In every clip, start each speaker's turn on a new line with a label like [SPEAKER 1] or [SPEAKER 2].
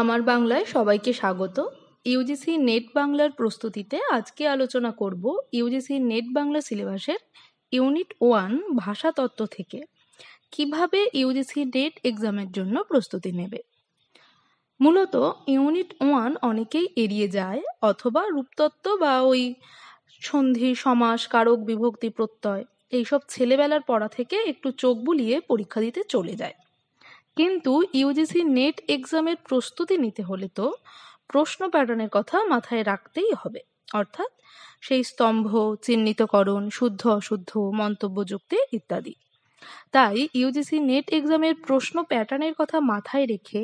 [SPEAKER 1] আমার বাংলায় সবাইকে স্বাগত ইউজিসি নেট বাংলার প্রস্তুতিতে আজকে আলোচনা করব ইউজিসি নেট বাংলা সিলেবাসের ইউনিট ওয়ান ভাষা তত্ত্ব থেকে কিভাবে ইউজিসি নেট এক্সামের জন্য প্রস্তুতি নেবে মূলত ইউনিট ওয়ান অনেকেই এড়িয়ে যায় অথবা রূপতত্ত্ব বা ওই সন্ধি সমাস কারক বিভক্তি প্রত্যয় এইসব ছেলেবেলার পড়া থেকে একটু চোখ বুলিয়ে পরীক্ষা দিতে চলে যায় কিন্তু ইউজিসি নেট এক্সামের প্রস্তুতি নিতে হলে তো প্রশ্ন প্যাটার্নের কথা মাথায় রাখতেই হবে অর্থাৎ সেই স্তম্ভ চিহ্নিতকরণ শুদ্ধ অশুদ্ধ মন্তব্য যুক্তি ইত্যাদি তাই ইউজিসি নেট এক্সামের প্রশ্ন প্যাটার্নের কথা মাথায় রেখে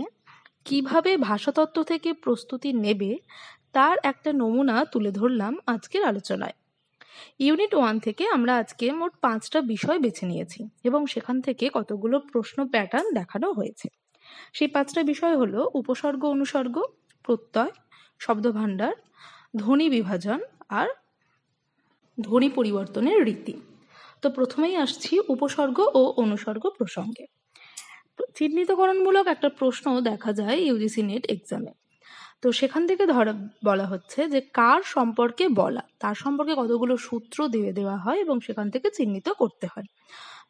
[SPEAKER 1] কিভাবে ভাষাতত্ত্ব থেকে প্রস্তুতি নেবে তার একটা নমুনা তুলে ধরলাম আজকের আলোচনায় ইউনিট ওয়ান থেকে আমরা আজকে মোট পাঁচটা বিষয় বেছে নিয়েছি এবং সেখান থেকে কতগুলো প্রশ্ন প্যাটার্ন দেখানো হয়েছে সেই পাঁচটা বিষয় হলো উপসর্গ অনুসর্গ প্রত্যয় শব্দভাণ্ডার ধ্বনি বিভাজন আর ধ্বনি পরিবর্তনের রীতি তো প্রথমেই আসছি উপসর্গ ও অনুসর্গ প্রসঙ্গে চিহ্নিতকরণমূলক একটা প্রশ্ন দেখা যায় ইউজিসি নেট এক্সামে তো সেখান থেকে ধরা বলা হচ্ছে যে কার সম্পর্কে বলা তার সম্পর্কে কতগুলো সূত্র দিয়ে দেওয়া হয় এবং সেখান থেকে চিহ্নিত করতে হয়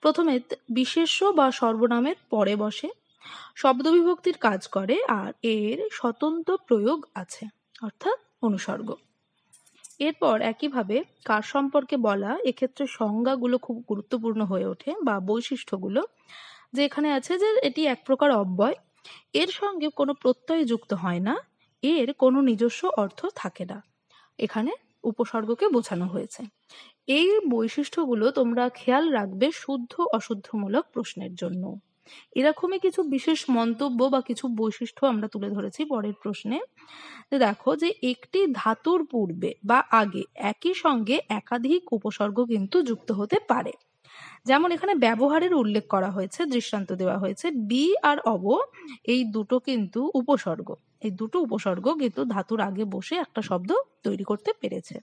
[SPEAKER 1] প্রথমে বিশেষ্য বা সর্বনামের পরে বসে শব্দবিভক্তির কাজ করে আর এর স্বতন্ত্র প্রয়োগ আছে অর্থাৎ অনুসর্গ এরপর একইভাবে কার সম্পর্কে বলা এক্ষেত্রে সংজ্ঞাগুলো খুব গুরুত্বপূর্ণ হয়ে ওঠে বা বৈশিষ্ট্যগুলো যে এখানে আছে যে এটি এক প্রকার অব্যয় এর সঙ্গে কোনো প্রত্যয় যুক্ত হয় না এর কোনো নিজস্ব অর্থ থাকে না এখানে উপসর্গকে বোঝানো হয়েছে এই বৈশিষ্ট্যগুলো তোমরা খেয়াল রাখবে শুদ্ধ অশুদ্ধমূলক প্রশ্নের জন্য এরকমই কিছু বিশেষ মন্তব্য বা কিছু বৈশিষ্ট্য আমরা তুলে ধরেছি পরের প্রশ্নে দেখো যে একটি ধাতুর পূর্বে বা আগে একই সঙ্গে একাধিক উপসর্গ কিন্তু যুক্ত হতে পারে যেমন এখানে ব্যবহারের উল্লেখ করা হয়েছে দৃষ্টান্ত দেওয়া হয়েছে বি আর অব এই দুটো কিন্তু উপসর্গ এই দুটো উপসর্গ কিন্তু ধাতুর আগে বসে একটা শব্দ তৈরি করতে পেরেছে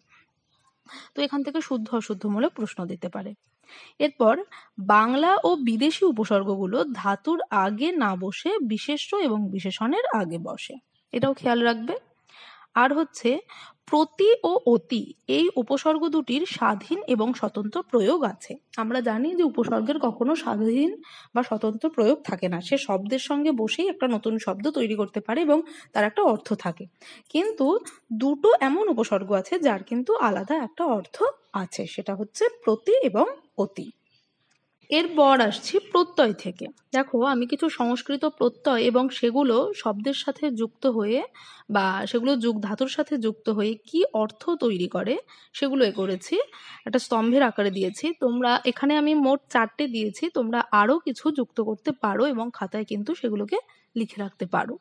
[SPEAKER 1] তো এখান থেকে শুদ্ধ মূলক প্রশ্ন দিতে পারে এরপর বাংলা ও বিদেশি উপসর্গগুলো ধাতুর আগে না বসে বিশেষ্য এবং বিশেষণের আগে বসে এটাও খেয়াল রাখবে আর হচ্ছে প্রতি ও অতি এই উপসর্গ দুটির স্বাধীন এবং স্বতন্ত্র প্রয়োগ আছে আমরা জানি যে উপসর্গের কখনো স্বাধীন বা স্বতন্ত্র প্রয়োগ থাকে না সে শব্দের সঙ্গে বসেই একটা নতুন শব্দ তৈরি করতে পারে এবং তার একটা অর্থ থাকে কিন্তু দুটো এমন উপসর্গ আছে যার কিন্তু আলাদা একটা অর্থ আছে সেটা হচ্ছে প্রতি এবং অতি এরপর আসছি প্রত্যয় থেকে দেখো আমি কিছু সংস্কৃত প্রত্যয় এবং সেগুলো শব্দের সাথে যুক্ত হয়ে বা সেগুলো যুগ ধাতুর সাথে যুক্ত হয়ে কি অর্থ তৈরি করে সেগুলো এ করেছি একটা স্তম্ভের আকারে দিয়েছি তোমরা এখানে আমি মোট চারটে দিয়েছি তোমরা আরও কিছু যুক্ত করতে পারো এবং খাতায় কিন্তু সেগুলোকে লিখে রাখতে পারো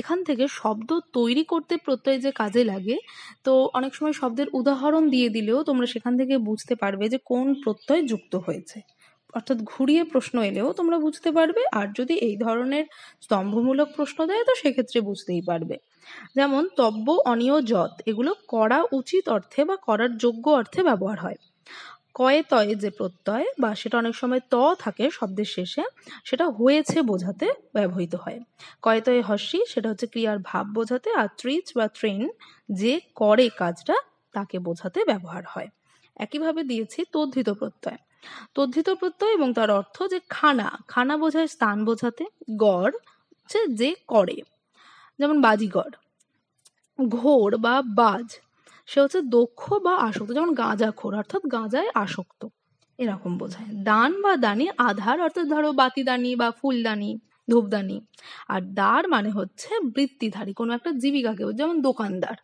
[SPEAKER 1] এখান থেকে শব্দ তৈরি করতে প্রত্যয় যে কাজে লাগে তো অনেক সময় শব্দের উদাহরণ দিয়ে দিলেও তোমরা সেখান থেকে বুঝতে পারবে যে কোন প্রত্যয় যুক্ত হয়েছে অর্থাৎ ঘুরিয়ে প্রশ্ন এলেও তোমরা বুঝতে পারবে আর যদি এই ধরনের স্তম্ভমূলক প্রশ্ন দেয় তো সেক্ষেত্রে বুঝতেই পারবে যেমন তব্য অনিয় যত এগুলো করা উচিত অর্থে বা করার যোগ্য অর্থে ব্যবহার হয় কয়ে তয়ে যে প্রত্যয় বা সেটা অনেক সময় ত থাকে শব্দের শেষে সেটা হয়েছে বোঝাতে ব্যবহৃত হয় কয়ে তয়ে হস্যি সেটা হচ্ছে ক্রিয়ার ভাব বোঝাতে আর ত্রিচ বা ট্রেন যে করে কাজটা তাকে বোঝাতে ব্যবহার হয় একইভাবে দিয়েছি তদ্ধিত প্রত্যয় তদ্ধিত প্রত্যয় এবং তার অর্থ যে খানা খানা বোঝায় স্থান বোঝাতে গড় হচ্ছে যে করে যেমন বাজিগড় ঘোর বা বাজ সে হচ্ছে দক্ষ বা আসক্ত যেমন গাঁজা খোর অর্থাৎ গাঁজায় আসক্ত এরকম বোঝায় দান বা দানি আধার অর্থাৎ ধরো বাতিদানি বা ফুলদানি ধূপদানি আর দার মানে হচ্ছে বৃত্তিধারী কোনো একটা জীবিকাকে যেমন দোকানদার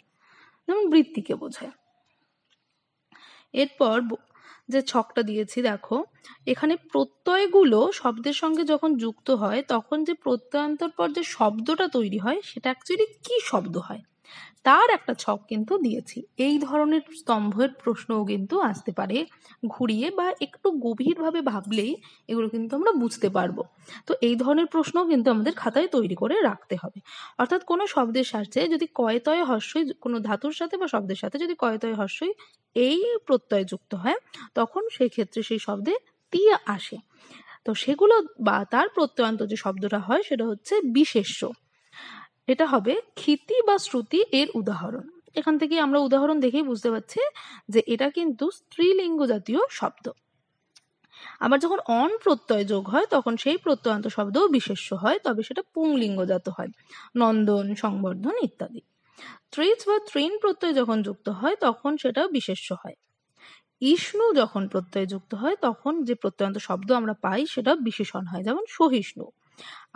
[SPEAKER 1] যেমন বৃত্তিকে বোঝায় এরপর যে ছকটা দিয়েছি দেখো এখানে প্রত্যয়গুলো শব্দের সঙ্গে যখন যুক্ত হয় তখন যে প্রত্যয়ান্তর পর যে শব্দটা তৈরি হয় সেটা অ্যাকচুয়ালি কি শব্দ হয় তার একটা ছক কিন্তু দিয়েছি এই ধরনের স্তম্ভের প্রশ্নও কিন্তু আসতে পারে ঘুরিয়ে বা একটু গভীরভাবে ভাবলেই এগুলো কিন্তু আমরা বুঝতে পারবো তো এই ধরনের প্রশ্নও কিন্তু আমাদের খাতায় তৈরি করে রাখতে হবে অর্থাৎ কোনো শব্দের সাথে যদি কয়তয় হস্যই কোনো ধাতুর সাথে বা শব্দের সাথে যদি কয়তয় হস্যই এই প্রত্যয় যুক্ত হয় তখন সেই ক্ষেত্রে সেই শব্দে তিয়া আসে তো সেগুলো বা তার প্রত্যয়ান্ত যে শব্দটা হয় সেটা হচ্ছে বিশেষ্য এটা হবে ক্ষিতি বা শ্রুতি এর উদাহরণ এখান থেকে আমরা উদাহরণ দেখেই বুঝতে পারছি যে এটা কিন্তু স্ত্রীলিঙ্গ জাতীয় শব্দ আবার যখন অন প্রত্যয় যোগ হয় তখন সেই প্রত্যয়ান্ত শব্দও বিশেষ্য হয় তবে সেটা পুংলিঙ্গজাত হয় নন্দন সংবর্ধন ইত্যাদি ত্রিজ বা ত্রিন প্রত্যয় যখন যুক্ত হয় তখন সেটা বিশেষ্য হয় ইষ্ণু যখন প্রত্যয় যুক্ত হয় তখন যে প্রত্যয়ান্ত শব্দ আমরা পাই সেটা বিশেষণ হয় যেমন সহিষ্ণু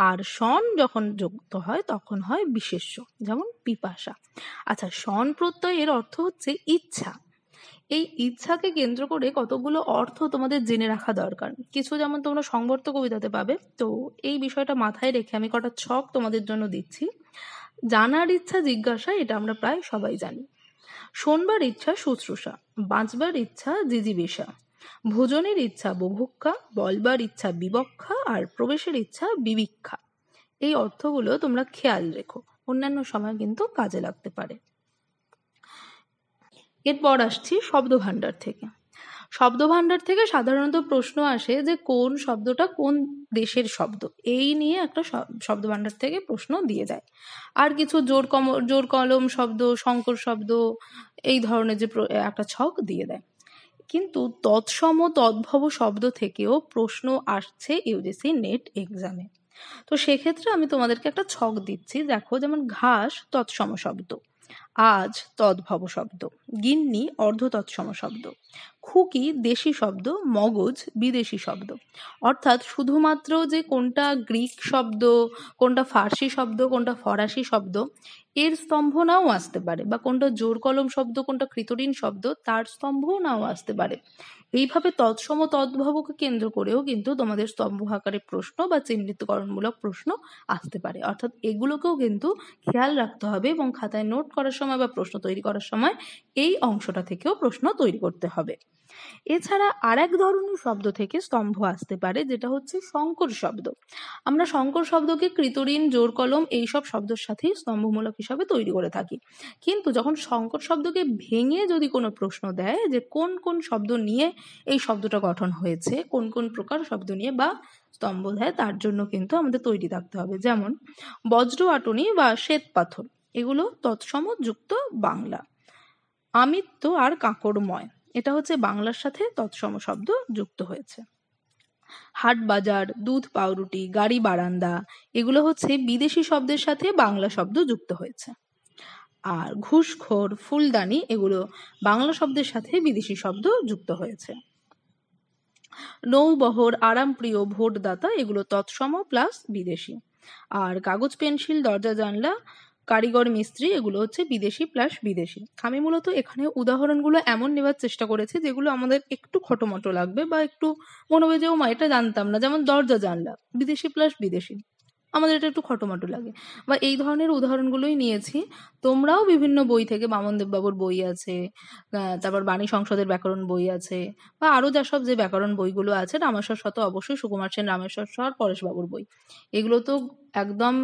[SPEAKER 1] আর সন যখন যুক্ত হয় তখন হয় বিশেষ্য যেমন পিপাসা আচ্ছা সন প্রত্যয় এর অর্থ হচ্ছে ইচ্ছা এই ইচ্ছাকে কেন্দ্র করে কতগুলো অর্থ তোমাদের জেনে রাখা দরকার কিছু যেমন তোমরা সংবর্ত কবিতাতে পাবে তো এই বিষয়টা মাথায় রেখে আমি কটা ছক তোমাদের জন্য দিচ্ছি জানার ইচ্ছা জিজ্ঞাসা এটা আমরা প্রায় সবাই জানি শোনবার ইচ্ছা শুশ্রূষা বাঁচবার ইচ্ছা জিজিবিষা ভোজনের ইচ্ছা বভুক্ষা বলবার ইচ্ছা বিবক্ষা আর প্রবেশের ইচ্ছা বিবিক্ষা এই অর্থগুলো তোমরা খেয়াল রেখো অন্যান্য সময় কিন্তু কাজে লাগতে পারে এরপর আসছি শব্দ ভাণ্ডার থেকে শব্দ ভাণ্ডার থেকে সাধারণত প্রশ্ন আসে যে কোন শব্দটা কোন দেশের শব্দ এই নিয়ে একটা শব্দ ভাণ্ডার থেকে প্রশ্ন দিয়ে দেয় আর কিছু জোর কম জোর কলম শব্দ শঙ্কর শব্দ এই ধরনের যে একটা ছক দিয়ে দেয় কিন্তু তৎসম তদ্ভব শব্দ থেকেও প্রশ্ন আসছে ইউজিসি নেট এক্সামে তো সেক্ষেত্রে আমি তোমাদেরকে একটা ছক দিচ্ছি দেখো যেমন ঘাস তৎসম শব্দ আজ তদ্ভব শব্দ গিন্নি অর্ধতৎসম শব্দ খুকি দেশি শব্দ মগজ বিদেশি শব্দ অর্থাৎ শুধুমাত্র যে কোনটা গ্রিক শব্দ কোনটা ফার্সি শব্দ কোনটা ফরাসি শব্দ এর স্তম্ভ নাও আসতে পারে বা কোনটা জোর কলম শব্দ কোনটা কৃতরিন শব্দ তার স্তম্ভ নাও আসতে পারে এইভাবে তৎসম তদ্ভবকে কেন্দ্র করেও কিন্তু তোমাদের স্তম্ভ আকারে প্রশ্ন বা চিহ্নিতকরণমূলক প্রশ্ন আসতে পারে অর্থাৎ এগুলোকেও কিন্তু খেয়াল রাখতে হবে এবং খাতায় নোট করার সময় বা প্রশ্ন তৈরি করার সময় এই অংশটা থেকেও প্রশ্ন তৈরি করতে হবে এছাড়া আর এক ধরনের শব্দ থেকে স্তম্ভ আসতে পারে যেটা হচ্ছে সংকর শব্দ আমরা সংকর শব্দকে কৃতরিন জোর কলম এইসব শব্দের সাথেই স্তম্ভমূলক হিসাবে তৈরি করে থাকি কিন্তু যখন সংকর শব্দকে ভেঙে যদি কোনো প্রশ্ন দেয় যে কোন কোন শব্দ নিয়ে এই শব্দটা গঠন হয়েছে কোন কোন প্রকার শব্দ নিয়ে বা স্তম্ভ দেয় তার জন্য কিন্তু আমাদের তৈরি থাকতে হবে যেমন বজ্র আটনি বা শ্বেত পাথর এগুলো তৎসম যুক্ত বাংলা আমিত্ব আর কাঁকড়ময় এটা হচ্ছে বাংলার সাথে তৎসম শব্দ যুক্ত হয়েছে হাট বাজার দুধ পাউরুটি গাড়ি বারান্দা এগুলো হচ্ছে বিদেশি শব্দের সাথে বাংলা শব্দ যুক্ত হয়েছে আর ঘুষখোর ফুলদানি এগুলো বাংলা শব্দের সাথে বিদেশি শব্দ যুক্ত হয়েছে নৌবহর আরামপ্রিয় ভোটদাতা এগুলো তৎসম প্লাস বিদেশি আর কাগজ পেন্সিল দরজা জানলা কারিগর মিস্ত্রি এগুলো হচ্ছে বিদেশি প্লাস বিদেশি আমি মূলত এখানে উদাহরণগুলো এমন নেবার চেষ্টা করেছি যেগুলো আমাদের একটু খটোমটো লাগবে বা একটু মনে হবে যে ও মা এটা জানতাম না যেমন দরজা জানলা বিদেশি প্লাস বিদেশি আমাদের এটা একটু খটোমাটো লাগে বা এই ধরনের উদাহরণগুলোই নিয়েছি তোমরাও বিভিন্ন বই থেকে বামনদেববাবুর বই আছে তারপর বাণী সংসদের ব্যাকরণ বই আছে বা আরও যা সব যে ব্যাকরণ বইগুলো আছে রামেশ্বর শত অবশ্যই সুকুমার সেন রামেশ্বর সর পরেশবাবুর বই এগুলো তো একদম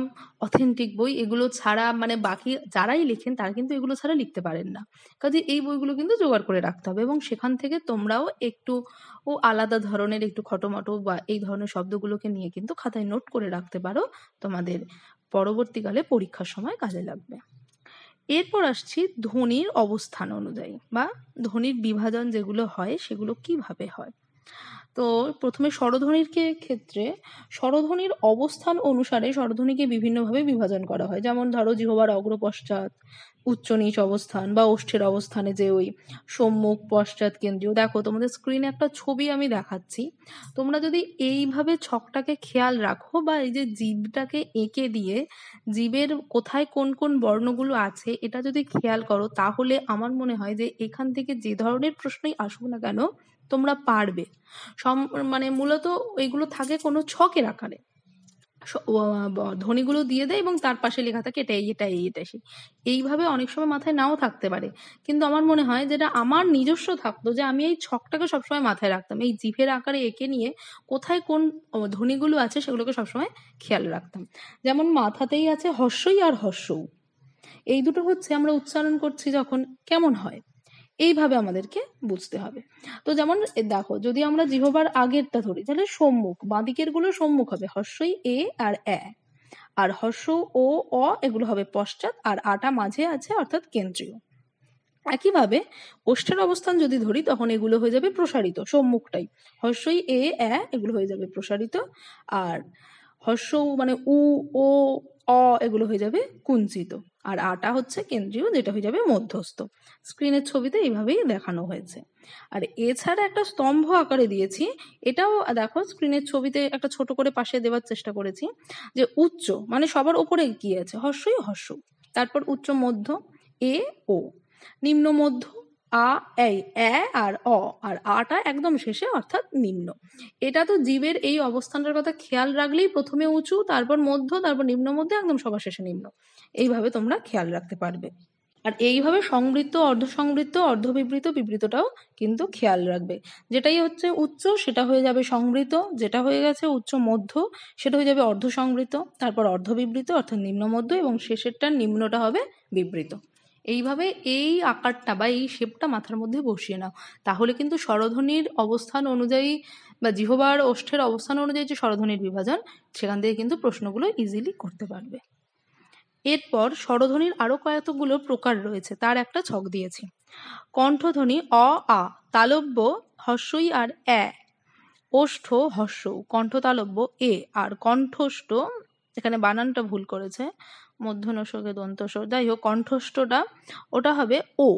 [SPEAKER 1] অথেন্টিক বই এগুলো ছাড়া মানে বাকি যারাই লেখেন তারা কিন্তু এগুলো ছাড়া লিখতে পারেন না কাজে এই বইগুলো কিন্তু জোগাড় করে রাখতে হবে এবং সেখান থেকে তোমরাও একটু ও আলাদা ধরনের একটু খটোমটো বা এই ধরনের শব্দগুলোকে নিয়ে কিন্তু খাতায় নোট করে রাখতে পারো তোমাদের পরবর্তীকালে পরীক্ষার সময় কাজে লাগবে এরপর আসছি ধ্বনির অবস্থান অনুযায়ী বা ধ্বনির বিভাজন যেগুলো হয় সেগুলো কিভাবে হয় তো প্রথমে স্বরধ্বনির ক্ষেত্রে স্বরধ্বনির অবস্থান অনুসারে স্বরধ্বনিকে বিভিন্নভাবে বিভাজন করা হয় যেমন ধরো জিহবার অগ্রপশ্চাৎ উচ্চ নিচ অবস্থান বা ওষ্ঠের অবস্থানে যে ওই সম্মুখ পশ্চাৎ কেন্দ্রীয় দেখো তোমাদের স্ক্রিনে একটা ছবি আমি দেখাচ্ছি তোমরা যদি এইভাবে ছকটাকে খেয়াল রাখো বা এই যে জীবটাকে এঁকে দিয়ে জীবের কোথায় কোন কোন বর্ণগুলো আছে এটা যদি খেয়াল করো তাহলে আমার মনে হয় যে এখান থেকে যে ধরনের প্রশ্নই আসুক না কেন তোমরা পারবে সম মানে মূলত ওইগুলো থাকে কোনো ছকের আকারে ধ্বনিগুলো দিয়ে দেয় এবং তার পাশে লেখা থাকে এটা এটা এটা সেই এইভাবে অনেক সময় মাথায় নাও থাকতে পারে কিন্তু আমার মনে হয় যেটা আমার নিজস্ব থাকতো যে আমি এই ছকটাকে সবসময় মাথায় রাখতাম এই জিভের আকারে এঁকে নিয়ে কোথায় কোন ধ্বনিগুলো আছে সেগুলোকে সবসময় খেয়াল রাখতাম যেমন মাথাতেই আছে হর্ষই আর হর্ষও এই দুটো হচ্ছে আমরা উচ্চারণ করছি যখন কেমন হয় এইভাবে আমাদেরকে বুঝতে হবে তো যেমন দেখো যদি আমরা জিহবার আগেরটা ধরি তাহলে সম্মুখ বাঁদিকের গুলো সম্মুখ হবে হর্ষই এ আর এ আর হর্ষ ও অ এগুলো হবে পশ্চাৎ আর আটা মাঝে আছে অর্থাৎ কেন্দ্রীয় একইভাবে ওষ্ঠের অবস্থান যদি ধরি তখন এগুলো হয়ে যাবে প্রসারিত সম্মুখটাই হর্ষই এ এ এগুলো হয়ে যাবে প্রসারিত আর হর্ষ মানে উ ও অ এগুলো হয়ে যাবে কুঞ্চিত আর আটা হচ্ছে কেন্দ্রীয় যেটা হয়ে যাবে মধ্যস্থ স্ক্রিনের ছবিতে এইভাবেই দেখানো হয়েছে আর এছাড়া একটা স্তম্ভ আকারে দিয়েছি এটাও দেখো স্ক্রিনের ছবিতে একটা ছোট করে পাশে দেওয়ার চেষ্টা করেছি যে উচ্চ মানে সবার ওপরে কি আছে হর্ষই হর্ষ তারপর উচ্চ মধ্য এ ও নিম্ন মধ্য আ এই এ আর অ আর আটা একদম শেষে অর্থাৎ নিম্ন এটা তো জীবের এই অবস্থানটার কথা খেয়াল রাখলেই প্রথমে উঁচু তারপর মধ্য তারপর নিম্ন মধ্যে একদম সবার শেষে নিম্ন এইভাবে তোমরা খেয়াল রাখতে পারবে আর এইভাবে সংবৃত্ত অর্ধ অর্ধবিবৃত বিবৃতটাও কিন্তু খেয়াল রাখবে যেটাই হচ্ছে উচ্চ সেটা হয়ে যাবে সংবৃত যেটা হয়ে গেছে উচ্চ মধ্য সেটা হয়ে যাবে অর্ধসংবৃত তারপর অর্ধবিবৃত অর্থাৎ নিম্ন মধ্য এবং শেষেরটা নিম্নটা হবে বিবৃত এইভাবে এই আকারটা বা এই শেপটা মাথার মধ্যে বসিয়ে নাও তাহলে কিন্তু স্বরধ্বনির অবস্থান অনুযায়ী বা জিহবার ওষ্ঠের অবস্থান অনুযায়ী যে স্বরধ্বনির বিভাজন সেখান থেকে কিন্তু প্রশ্নগুলো ইজিলি করতে পারবে এরপর স্বরধ্বনির আরও কয়েকগুলো প্রকার রয়েছে তার একটা ছক দিয়েছি কণ্ঠধ্বনি অ আ তালব্য হস্যই আর এ ওষ্ঠ হস্য কণ্ঠতালব্য এ আর কণ্ঠষ্ঠ এখানে বানানটা ভুল করেছে মধ্যনসকে দন্তস যাই হোক কণ্ঠস্থটা ওটা হবে ও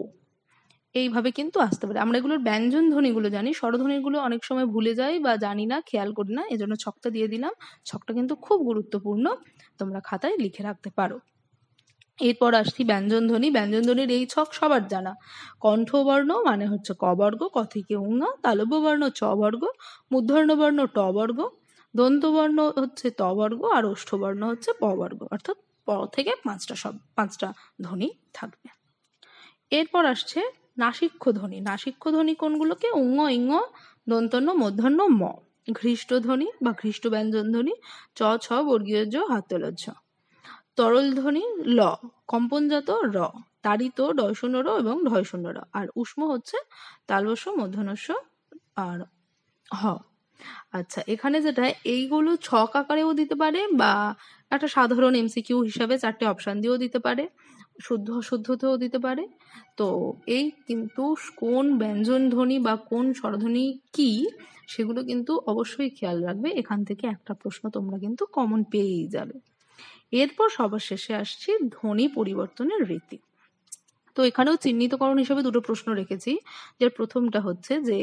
[SPEAKER 1] এইভাবে কিন্তু আসতে পারে আমরা এগুলোর ব্যঞ্জন ধ্বনিগুলো জানি স্বরধ্বনিগুলো অনেক সময় ভুলে যাই বা জানি না খেয়াল করি না এজন্য ছকটা দিয়ে দিলাম ছকটা কিন্তু খুব গুরুত্বপূর্ণ তোমরা খাতায় লিখে রাখতে পারো এরপর আসছি ব্যঞ্জনধ্বনি ব্যঞ্জনধ্বনির এই ছক সবার জানা কণ্ঠবর্ণ মানে হচ্ছে কবর্গ কথিকে উঙ্গ তালব্যবর্ণ চবর্গ মূর্ধর্ণবর্ণ টবর্গ দন্তবর্ণ হচ্ছে তবর্গ আর ওষ্ঠবর্ণ হচ্ছে পবর্গ অর্থাৎ পর থেকে পাঁচটা সব পাঁচটা ধ্বনি থাকবে এরপর আসছে নাসিক্ষ ধ্বনি নাসিক্ষ ধ্বনি কোনগুলোকে উঙ্গ ইঙ্গ দন্তন্য মধ্যন্য ম ঘৃষ্ট ধ্বনি বা ঘৃষ্ট ব্যঞ্জন ধ্বনি চ ছ বর্গীয় জ তরল ধ্বনি ল কম্পনজাত র তারিত ডয়শূন্য র এবং ঢয়শূন্য র আর উষ্ম হচ্ছে তালবস্য মধ্যনস্য আর হ আচ্ছা এখানে যেটা এইগুলো ছক আকারেও দিতে পারে বা একটা সাধারণ এমসিকিউ হিসাবে চারটে অপশান দিয়েও দিতে পারে শুদ্ধ অশুদ্ধতেও দিতে পারে তো এই কিন্তু কোন ব্যঞ্জন ধ্বনি বা কোন স্বরধ্বনি কি সেগুলো কিন্তু অবশ্যই খেয়াল রাখবে এখান থেকে একটা প্রশ্ন তোমরা কিন্তু কমন পেয়েই যাবে এরপর সবার শেষে আসছি ধ্বনি পরিবর্তনের রীতি তো এখানেও চিহ্নিতকরণ হিসেবে দুটো প্রশ্ন রেখেছি যার প্রথমটা হচ্ছে যে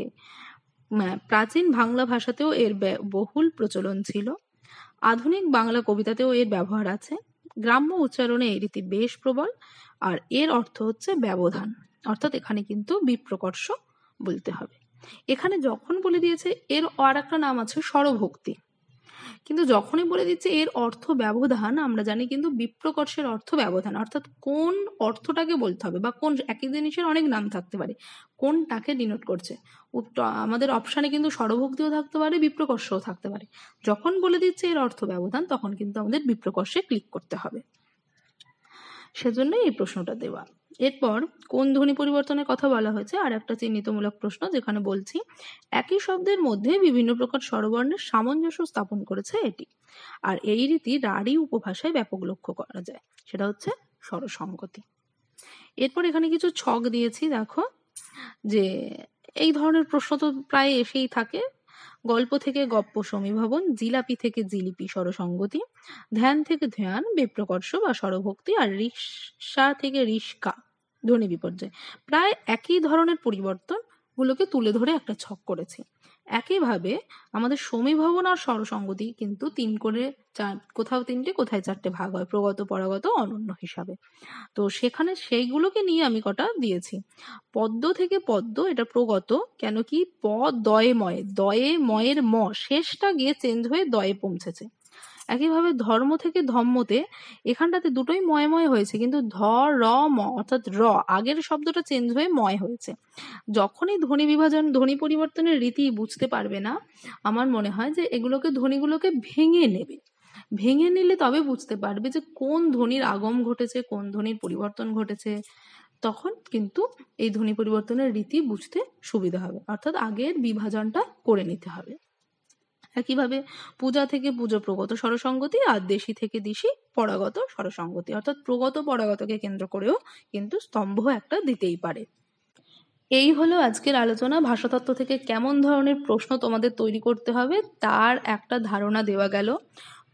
[SPEAKER 1] মানে প্রাচীন বাংলা ভাষাতেও এর বহুল প্রচলন ছিল আধুনিক বাংলা কবিতাতেও এর ব্যবহার আছে গ্রাম্য উচ্চারণে এই রীতি বেশ প্রবল আর এর অর্থ হচ্ছে ব্যবধান অর্থাৎ এখানে কিন্তু বিপ্রকর্ষ বলতে হবে এখানে যখন বলে দিয়েছে এর আর একটা নাম আছে স্বরভক্তি কিন্তু যখনই বলে দিচ্ছে এর অর্থ ব্যবধান আমরা জানি কিন্তু বিপ্রকর্ষের অর্থ ব্যবধান অর্থাৎ কোন অর্থটাকে বলতে হবে বা কোন একই জিনিসের অনেক নাম থাকতে পারে কোনটাকে ডিনোট করছে আমাদের অপশানে কিন্তু স্বরভক্তিও থাকতে পারে বিপ্রকর্ষও থাকতে পারে যখন বলে দিচ্ছে এর অর্থ ব্যবধান তখন কিন্তু আমাদের বিপ্রকর্ষে ক্লিক করতে হবে সেজন্যই এই প্রশ্নটা দেওয়া এরপর কোন ধ্বনি পরিবর্তনের কথা বলা হয়েছে আর একটা চিহ্নিতমূলক প্রশ্ন যেখানে বলছি একই শব্দের মধ্যে বিভিন্ন প্রকার স্বরবর্ণের সামঞ্জস্য স্থাপন করেছে এটি আর এই রীতি রাড়ি উপভাষায় ব্যাপক লক্ষ্য করা যায় সেটা হচ্ছে স্বরসঙ্গতি এরপর এখানে কিছু ছক দিয়েছি দেখো যে এই ধরনের প্রশ্ন তো প্রায় এসেই থাকে গল্প থেকে গপ্প সমীভবন জিলাপি থেকে জিলিপি সরসঙ্গতি ধ্যান থেকে ধ্যান বিপ্রকর্ষ বা সরভক্তি আর রিক্সা থেকে রিস্কা ধ্বনি বিপর্যয় প্রায় একই ধরনের পরিবর্তন গুলোকে তুলে ধরে একটা ছক করেছে একইভাবে আমাদের সমীভবন আর স্বরসঙ্গতি কিন্তু তিন করে চার কোথাও তিনটে কোথায় চারটে ভাগ হয় প্রগত পরাগত অনন্য হিসাবে তো সেখানে সেইগুলোকে নিয়ে আমি কটা দিয়েছি পদ্ম থেকে পদ্ম এটা প্রগত কেন কি প দয়ে ময়ে দয়ে ময়ের ম শেষটা গিয়ে চেঞ্জ হয়ে দয়ে পৌঁছেছে একইভাবে ধর্ম থেকে ধম্মতে এখানটাতে দুটোই ময়ময় হয়েছে কিন্তু ধ র ম অর্থাৎ র আগের শব্দটা চেঞ্জ হয়ে ময় হয়েছে যখনই ধ্বনি বিভাজন ধ্বনি পরিবর্তনের রীতি বুঝতে পারবে না আমার মনে হয় যে এগুলোকে ধ্বনিগুলোকে ভেঙে নেবে ভেঙে নিলে তবে বুঝতে পারবে যে কোন ধ্বনির আগম ঘটেছে কোন ধ্বনির পরিবর্তন ঘটেছে তখন কিন্তু এই ধ্বনি পরিবর্তনের রীতি বুঝতে সুবিধা হবে অর্থাৎ আগের বিভাজনটা করে নিতে হবে একইভাবে পূজা থেকে পুজো প্রগত স্বরসঙ্গতি আর দেশি থেকে দিশি পরাগত স্বরসঙ্গতি অর্থাৎ প্রগত পরাগতকে কেন্দ্র করেও কিন্তু স্তম্ভ একটা দিতেই পারে এই হলো আজকের আলোচনা ভাষাতত্ত্ব থেকে কেমন ধরনের প্রশ্ন তোমাদের তৈরি করতে হবে তার একটা ধারণা দেওয়া গেল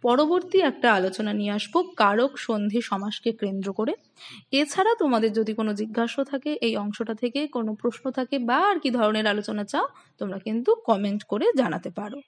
[SPEAKER 1] পরবর্তী একটা আলোচনা নিয়ে আসবো কারক সন্ধি সমাসকে কেন্দ্র করে এছাড়া তোমাদের যদি কোনো জিজ্ঞাসা থাকে এই অংশটা থেকে কোনো প্রশ্ন থাকে বা আর কি ধরনের আলোচনা চাও তোমরা কিন্তু কমেন্ট করে জানাতে পারো